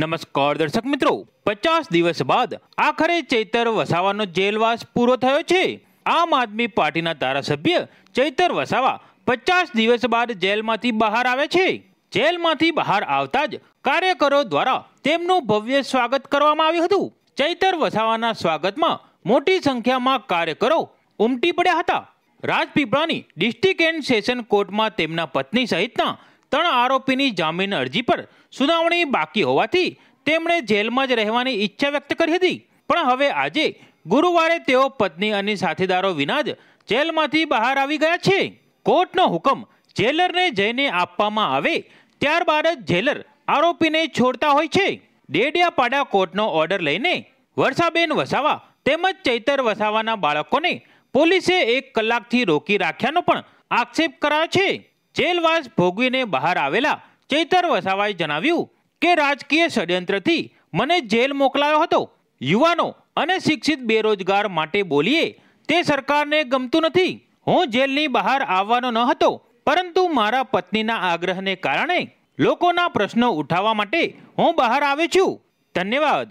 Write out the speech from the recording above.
નમસ્કાર દર્શક મિત્રો પચાસ દિવસ બાદ આખરે ચૈતર વસાવાનો જેલવાસ પૂરો થયો છે આમ આદમી પાર્ટીના ધારાસભ્ય ચૈતર વસાવા પચાસ દિવસ બાદ જેલમાંથી બહાર આવે છે જેલમાંથી બહાર આવતા જ કાર્યકરો દ્વારા તેમનું ભવ્ય સ્વાગત કરવામાં આવ્યું હતું ચૈતર વસાવાના સ્વાગતમાં મોટી સંખ્યામાં કાર્યકરો ઉમટી પડ્યા હતા રાજપીપળાની ડિસ્ટ્રિક્ટ એન્ડ સેશન કોર્ટમાં તેમના પત્ની સહિતના ત્રણ આરોપીની જામીન અરજી પર સુનાવણી બાકી હોવાથી તેમણે જેલમાં જ રહેવાની ઈચ્છા વ્યક્ત કરી હતી પણ હવે આજે ગુરુવારે તેઓ પત્ની અને સાથીદારો વિના જ જેલમાંથી બહાર આવી ગયા છે કોર્ટનો હુકમ જેલરને જઈને આપવામાં આવે ત્યારબાદ જ જેલર આરોપીને છોડતા હોય છે ડેડિયાપાડા કોર્ટનો ઓર્ડર લઈને વર્ષાબેન વસાવા તેમજ ચૈતર વસાવાના બાળકોને પોલીસે એક કલાકથી રોકી રાખ્યાનો પણ આક્ષેપ કરાયો છે જેલવાસ ભોગવીને બહાર આવેલા ચૈતર વસાવાએ જણાવ્યું કે રાજકીય ષડયંત્રથી મને જેલ મોકલાયો હતો યુવાનો અને શિક્ષિત બેરોજગાર માટે બોલીએ તે સરકારને ગમતું નથી હું જેલની બહાર આવવાનો ન હતો પરંતુ મારા પત્નીના આગ્રહને કારણે લોકોના પ્રશ્નો ઉઠાવવા માટે હું બહાર આવ્યો છું ધન્યવાદ